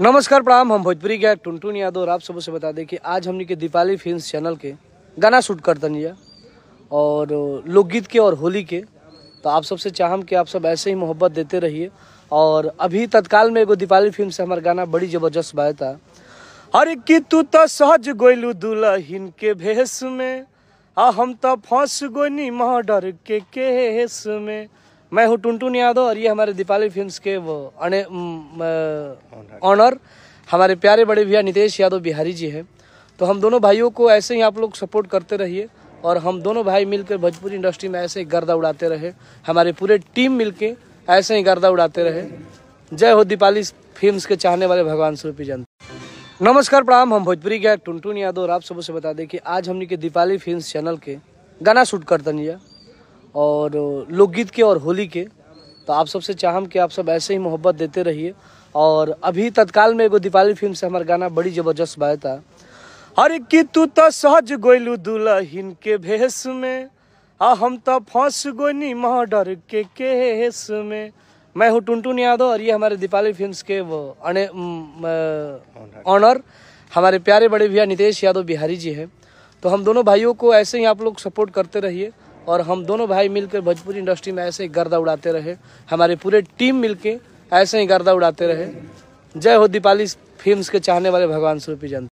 नमस्कार प्रणाम हम भोजपुरी के टुनटुन यादव और आप सब से बता दें कि आज हमने के दीपाली फिल्म चैनल के गाना शूट कर तनिया और लोकगीत के और होली के तो आप सबसे चाहम कि आप सब ऐसे ही मोहब्बत देते रहिए और अभी तत्काल में एगो दीपाली फिल्म से हमारा गाना बड़ी ज़बरदस्त बाया था अरे कि तू तो सहज गोलू दुल्हन के भेस में आ हम तो फंस गोनी मर्डर के केस में मैं हूँ टुनटुन यादव और ये हमारे दीपाली फिल्म्स के वो ऑनर हमारे प्यारे बड़े भैया नितेश यादव बिहारी जी हैं तो हम दोनों भाइयों को ऐसे ही आप लोग सपोर्ट करते रहिए और हम दोनों भाई मिलकर भोजपुरी इंडस्ट्री में ऐसे ही गर्दा उड़ाते रहे हमारे पूरे टीम मिलके ऐसे ही गर्दा उड़ाते रहे जय हो दीपाली फिल्म्स के चाहने वाले भगवान स्वरूपी जन नमस्कार प्रणाम हम भोजपुरी के टुनटुन यादव और आप सबसे बता दें कि आज हमने के दीपाली फिल्म चैनल के गाना शूट कर दिया और लोकगीत के और होली के तो आप सबसे चाहम कि आप सब ऐसे ही मोहब्बत देते रहिए और अभी तत्काल में एगो दीपावली फिल्म से हमारा गाना बड़ी ज़बरदस्त बाय था अरे कि तू तो सहज गोलू दुल्हन के भेस में आ हम तो फंस गोनी मर्डर के केस में मैं हूँ टुनटुन यादव और ये हमारे दीपाली फिल्म्स के वो ऑनर हमारे प्यारे बड़े भैया नितेश यादव बिहारी जी हैं तो हम दोनों भाइयों को ऐसे ही आप लोग सपोर्ट करते रहिए और हम दोनों भाई मिलकर भोजपुरी इंडस्ट्री में ऐसे ही गर्दा उड़ाते रहे हमारे पूरे टीम मिलके ऐसे ही गर्दा उड़ाते रहे जय हो दीपाली फिल्म्स के चाहने वाले भगवान स्वरूपी जनता